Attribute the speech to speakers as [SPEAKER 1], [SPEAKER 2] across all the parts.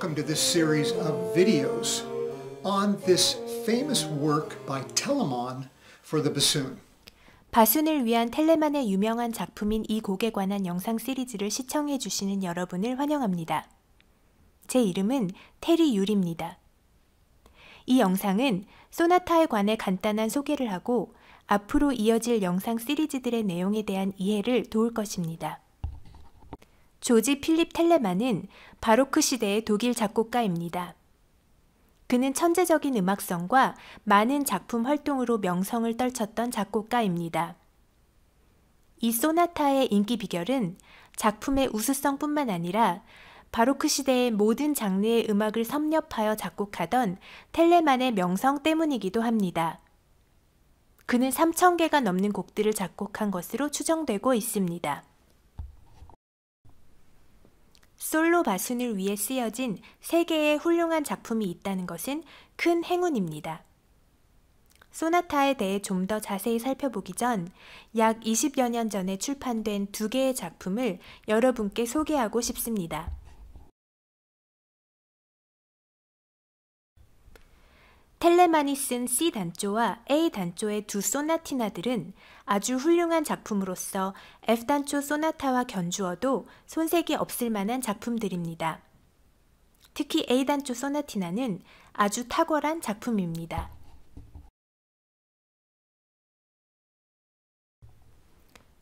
[SPEAKER 1] welcome to this series of videos on this famous work by Telemann for the bassoon. 바순을 위한 텔레만의 유명한 작품인 이 곡에 관한 영상 시리즈를 시청해 주시는 여러분을 환영합니다. 제 이름은 테리 유리입니다. 이 영상은 소나타에 관해 간단한 소개를 하고 앞으로 이어질 영상 시리즈들의 내용에 대한 이해를 도울 것입니다. 조지 필립 텔레만은 바로크 시대의 독일 작곡가입니다. 그는 천재적인 음악성과 많은 작품 활동으로 명성을 떨쳤던 작곡가입니다. 이 소나타의 인기 비결은 작품의 우수성뿐만 아니라 바로크 시대의 모든 장르의 음악을 섭렵하여 작곡하던 텔레만의 명성 때문이기도 합니다. 그는 3,000개가 넘는 곡들을 작곡한 것으로 추정되고 있습니다. 솔로 바순을 위해 쓰여진 세 개의 훌륭한 작품이 있다는 것은 큰 행운입니다. 소나타에 대해 좀 더 자세히 살펴보기 전 약 20여 년 전에 출판된 두 개의 작품을 여러분께 소개하고 싶습니다. 텔레만이 쓴 C 단조와 A 단조의 두 소나티나들은 아주 훌륭한 작품으로서 F 단조 소나타와 견주어도 손색이 없을 만한 작품들입니다. 특히 A 단조 소나티나는 아주 탁월한 작품입니다.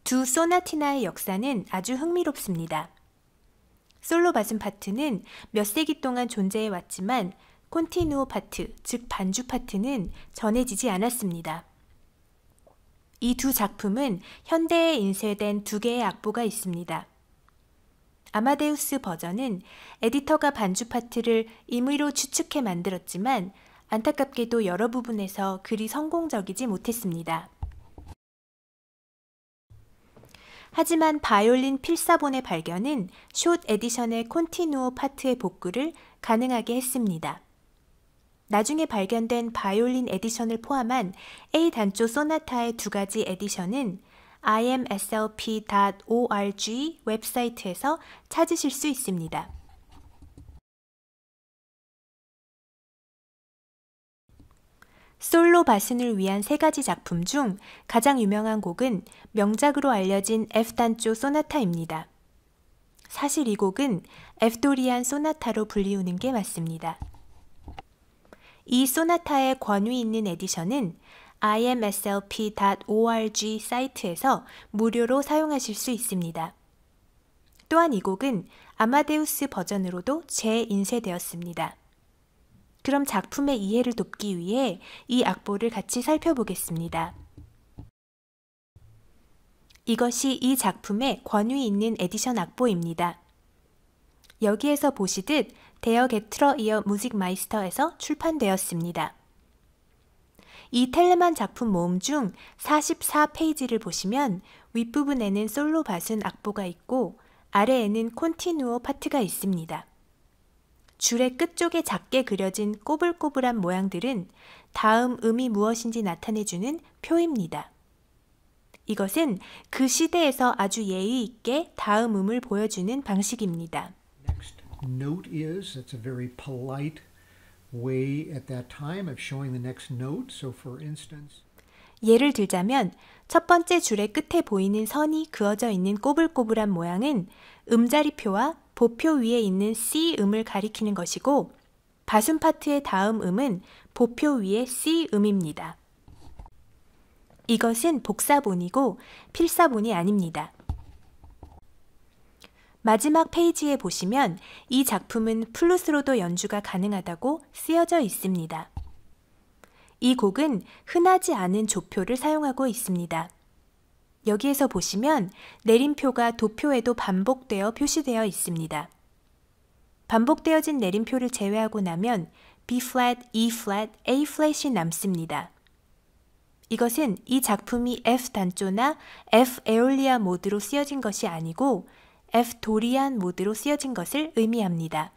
[SPEAKER 1] 두 소나티나의 역사는 아주 흥미롭습니다. 솔로 바슨 파트는 몇 세기 동안 존재해 왔지만 콘티누오 파트, 즉 반주 파트는 전해지지 않았습니다. 이 두 작품은 현대에 인쇄된 두 개의 악보가 있습니다. 아마데우스 버전은 에디터가 반주 파트를 임의로 추측해 만들었지만 안타깝게도 여러 부분에서 그리 성공적이지 못했습니다. 하지만 바이올린 필사본의 발견은 숏 에디션의 콘티누오 파트의 복구를 가능하게 했습니다. 나중에 발견된 바이올린 에디션을 포함한 A 단조 소나타의 두 가지 에디션은 imslp.org 웹사이트에서 찾으실 수 있습니다. 솔로 바순을 위한 세 가지 작품 중 가장 유명한 곡은 명작으로 알려진 F단조 소나타입니다. 사실 이 곡은 F도리안 소나타로 불리우는 게 맞습니다. 이 소나타의 권위 있는 에디션은 imslp.org 사이트에서 무료로 사용하실 수 있습니다. 또한 이 곡은 아마데우스 버전으로도 재인쇄되었습니다. 그럼 작품의 이해를 돕기 위해 이 악보를 같이 살펴보겠습니다. 이것이 이 작품의 권위 있는 에디션 악보입니다. 여기에서 보시듯 대어 게트러 이어 무직 마이스터에서 출판되었습니다. 이 텔레만 작품 모음 중 44페이지를 보시면 윗부분에는 솔로 바순 악보가 있고 아래에는 콘티누어 파트가 있습니다. 줄의 끝쪽에 작게 그려진 꼬불꼬불한 모양들은 다음 음이 무엇인지 나타내주는 표입니다. 이것은 그 시대에서 아주 예의 있게 다음 음을 보여주는 방식입니다. next note is. That's a very polite way at that time of showing the next note. So for instance, 예를 들자면 첫 번째 줄의 끝에 보이는 선이 그어져 있는 꼬불꼬불한 모양은 음자리표와 보표 위에 있는 C 음을 가리키는 것이고 바순 파트의 다음 음은 보표 위의 C 음입니다. 이것은 복사본이고 필사본이 아닙니다. 마지막 페이지에 보시면 이 작품은 플루스로도 연주가 가능하다고 쓰여져 있습니다. 이 곡은 흔하지 않은 조표를 사용하고 있습니다. 여기에서 보시면 내림표가 도표에도 반복되어 표시되어 있습니다. 반복되어진 내림표를 제외하고 나면 B-flat, E-flat, A-flat이 남습니다. 이것은 이 작품이 F 단조나 F 에올리아 모드로 쓰여진 것이 아니고 F 도리안 모드로 쓰여진 것을 의미합니다.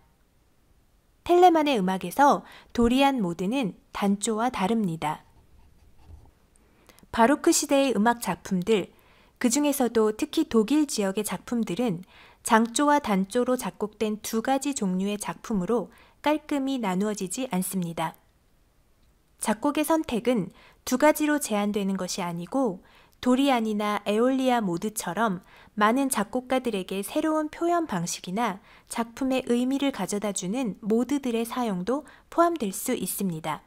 [SPEAKER 1] 텔레만의 음악에서 도리안 모드는 단조와 다릅니다. 바로크 시대의 음악 작품들, 그 중에서도 특히 독일 지역의 작품들은 장조와 단조로 작곡된 두 가지 종류의 작품으로 깔끔히 나누어지지 않습니다. 작곡의 선택은 두 가지로 제한되는 것이 아니고 도리안이나 에올리아 모드처럼 많은 작곡가들에게 새로운 표현 방식이나 작품의 의미를 가져다주는 모드들의 사용도 포함될 수 있습니다.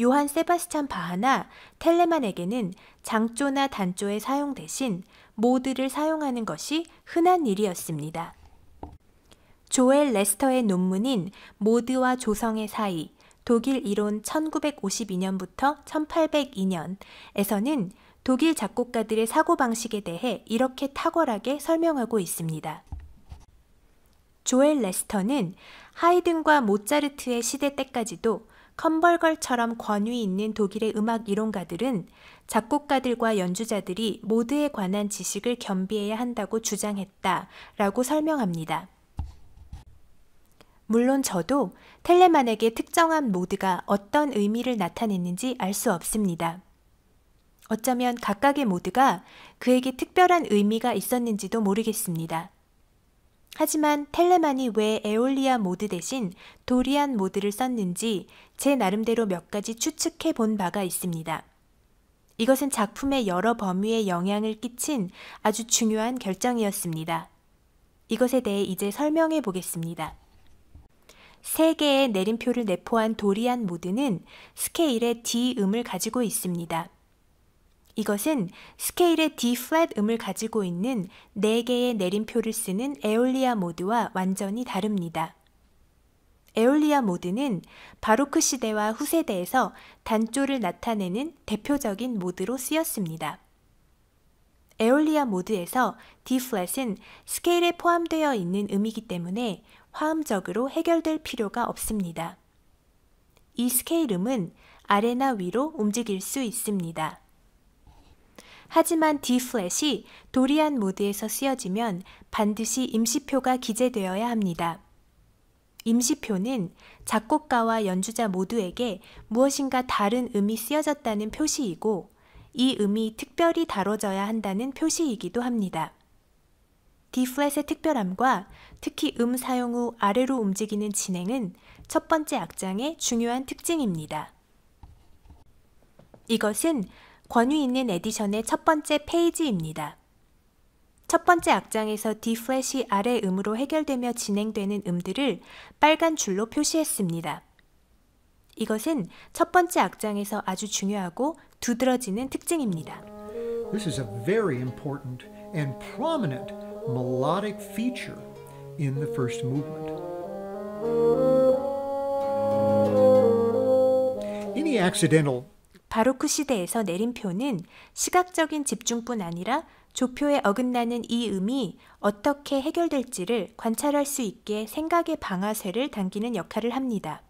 [SPEAKER 1] 요한 세바스찬 바하나 텔레만에게는 장조나 단조의 사용 대신 모드를 사용하는 것이 흔한 일이었습니다. 조엘 레스터의 논문인 모드와 조성의 사이 독일 이론 1952년부터 1802년에서는 독일 작곡가들의 사고방식에 대해 이렇게 탁월하게 설명하고 있습니다. 조엘 레스터는 하이든과 모차르트의 시대 때까지도 컨벌걸처럼 권위 있는 독일의 음악 이론가들은 작곡가들과 연주자들이 모두에 관한 지식을 겸비해야 한다고 주장했다 라고 설명합니다. 물론 저도 텔레만에게 특정한 모드가 어떤 의미를 나타냈는지 알 수 없습니다. 어쩌면 각각의 모두가 그에게 특별한 의미가 있었는지도 모르겠습니다. 하지만 텔레만이 왜 에올리아 모드 대신 도리안 모드를 썼는지 제 나름대로 몇 가지 추측해 본 바가 있습니다. 이것은 작품의 여러 범위에 영향을 끼친 아주 중요한 결정이었습니다. 이것에 대해 이제 설명해 보겠습니다. 세 개의 내림표를 내포한 도리안 모드는 스케일의 D 음을 가지고 있습니다. 이것은 스케일의 D flat 음을 가지고 있는 4개의 내림표를 쓰는 에올리아 모드와 완전히 다릅니다. 에올리아 모드는 바로크 시대와 후세대에서 단조를 나타내는 대표적인 모드로 쓰였습니다. 에올리아 모드에서 D flat은 스케일에 포함되어 있는 음이기 때문에 화음적으로 해결될 필요가 없습니다. 이 스케일 음은 아래나 위로 움직일 수 있습니다. 하지만 D 플랫이 도리안 모드에서 쓰여지면 반드시 임시표가 기재되어야 합니다. 임시표는 작곡가와 연주자 모두에게 무엇인가 다른 음이 쓰여졌다는 표시이고 이 음이 특별히 다뤄져야 한다는 표시이기도 합니다. D플랫의 특별함과 특히 음 사용 후 아래로 움직이는 진행은 첫 번째 악장의 중요한 특징입니다. 이것은 권위 있는 에디션의 첫 번째 페이지입니다. 첫 번째 악장에서 D 플랫이 아래 음으로 해결되며 진행되는 음들을 빨간 줄로 표시했습니다. 이것은 첫 번째 악장에서 아주 중요하고 두드러지는 특징입니다. This is a very important and prominent melodic feature in the first movement. Any accidental 바로크 시대에서 내린 표는 시각적인 집중뿐 아니라 조표에 어긋나는 이 음이 어떻게 해결될지를 관찰할 수 있게 생각의 방아쇠를 당기는 역할을 합니다.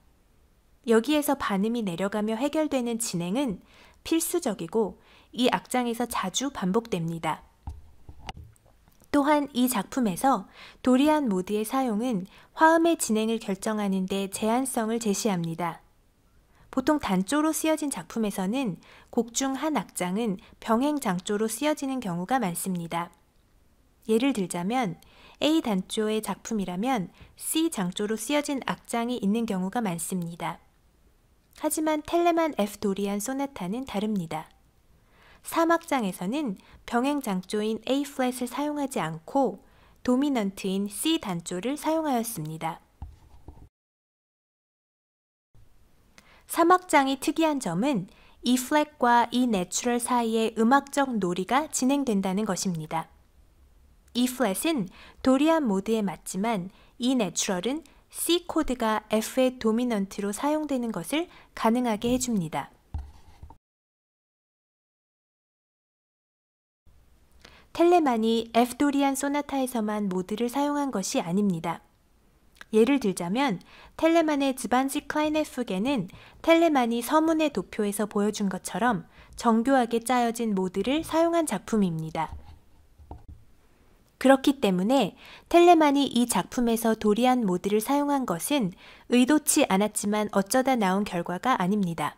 [SPEAKER 1] 여기에서 반음이 내려가며 해결되는 진행은 필수적이고 이 악장에서 자주 반복됩니다. 또한 이 작품에서 도리안 모드의 사용은 화음의 진행을 결정하는 데 제한성을 제시합니다. 보통 단조로 쓰여진 작품에서는 곡 중 한 악장은 병행 장조로 쓰여지는 경우가 많습니다. 예를 들자면 A 단조의 작품이라면 C 장조로 쓰여진 악장이 있는 경우가 많습니다. 하지만 텔레만 F 도리안 소나타는 다릅니다. 3악장에서는 병행 장조인 A 플랫을 사용하지 않고 도미넌트인 C 단조를 사용하였습니다. 사막장이 특이한 점은 이 플랫과 이 내추럴 사이의 음악적 놀이가 진행된다는 것입니다. 이 플랫은 도리안 모드에 맞지만 이 내추럴은 C 코드가 F의 도미넌트로 사용되는 것을 가능하게 해줍니다. 텔레만이 F 도리안 소나타에서만 모드를 사용한 것이 아닙니다. 예를 들자면 텔레만의 집안지 클라이네프게는 텔레만이 서문의 도표에서 보여준 것처럼 정교하게 짜여진 모드를 사용한 작품입니다. 그렇기 때문에 텔레만이 이 작품에서 도리안 모드를 사용한 것은 의도치 않았지만 어쩌다 나온 결과가 아닙니다.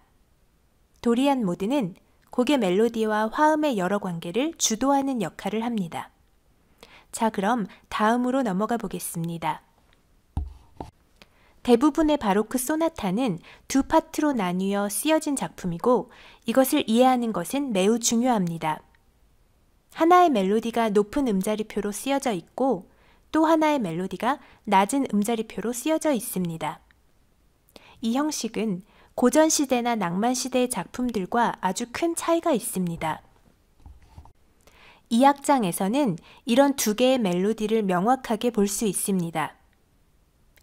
[SPEAKER 1] 도리안 모드는 곡의 멜로디와 화음의 여러 관계를 주도하는 역할을 합니다. 자, 그럼 다음으로 넘어가 보겠습니다. 대부분의 바로크 그 소나타는 두 파트로 나뉘어 쓰여진 작품이고 이것을 이해하는 것은 매우 중요합니다. 하나의 멜로디가 높은 음자리표로 쓰여져 있고 또 하나의 멜로디가 낮은 음자리표로 쓰여져 있습니다. 이 형식은 고전시대나 낭만시대의 작품들과 아주 큰 차이가 있습니다. 이 악장에서는 이런 두 개의 멜로디를 명확하게 볼 수 있습니다.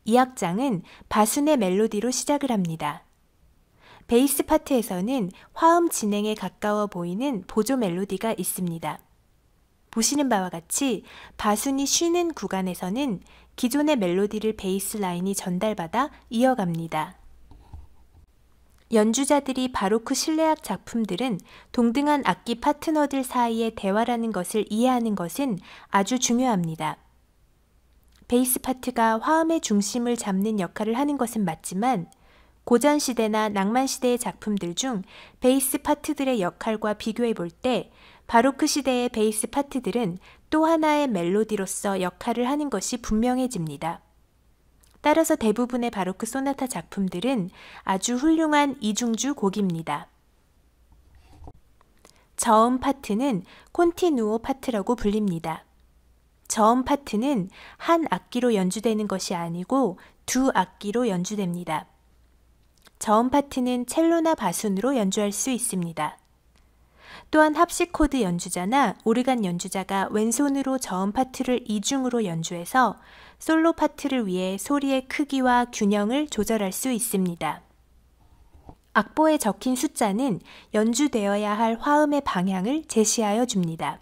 [SPEAKER 1] 이 악장은 바순의 멜로디로 시작을 합니다. 베이스 파트에서는 화음 진행에 가까워 보이는 보조 멜로디가 있습니다. 보시는 바와 같이 바순이 쉬는 구간에서는 기존의 멜로디를 베이스 라인이 전달받아 이어갑니다. 연주자들이 바로크 실내악 작품들은 동등한 악기 파트너들 사이의 대화라는 것을 이해하는 것은 아주 중요합니다. 베이스 파트가 화음의 중심을 잡는 역할을 하는 것은 맞지만 고전시대나 낭만시대의 작품들 중 베이스 파트들의 역할과 비교해 볼 때 바로크 시대의 베이스 파트들은 또 하나의 멜로디로서 역할을 하는 것이 분명해집니다. 따라서 대부분의 바로크 소나타 작품들은 아주 훌륭한 이중주 곡입니다. 저음 파트는 콘티누오 파트라고 불립니다. 저음 파트는 한 악기로 연주되는 것이 아니고 두 악기로 연주됩니다. 저음 파트는 첼로나 바순으로 연주할 수 있습니다. 또한 합시코드 연주자나 오르간 연주자가 왼손으로 저음 파트를 이중으로 연주해서 솔로 파트를 위해 소리의 크기와 균형을 조절할 수 있습니다. 악보에 적힌 숫자는 연주되어야 할 화음의 방향을 제시하여 줍니다.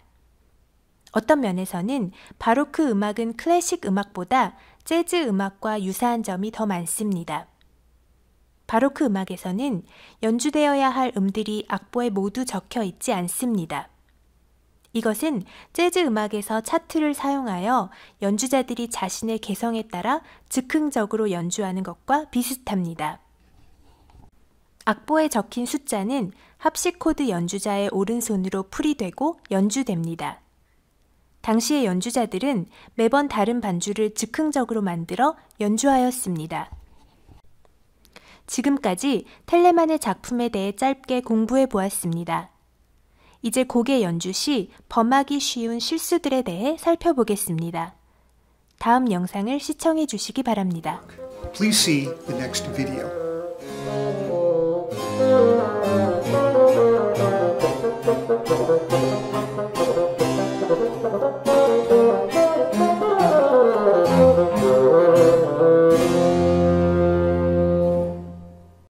[SPEAKER 1] 어떤 면에서는 바로크 그 음악은 클래식 음악보다 재즈 음악과 유사한 점이 더 많습니다. 바로크 그 음악에서는 연주되어야 할 음들이 악보에 모두 적혀 있지 않습니다. 이것은 재즈 음악에서 차트를 사용하여 연주자들이 자신의 개성에 따라 즉흥적으로 연주하는 것과 비슷합니다. 악보에 적힌 숫자는 합시 코드 연주자의 오른손으로 풀이되고 연주됩니다. 당시의 연주자들은 매번 다른 반주를 즉흥적으로 만들어 연주하였습니다. 지금까지 텔레만의 작품에 대해 짧게 공부해 보았습니다. 이제 곡의 연주 시 범하기 쉬운 실수들에 대해 살펴보겠습니다. 다음 영상을 시청해 주시기 바랍니다. Please see the next video. Thank you.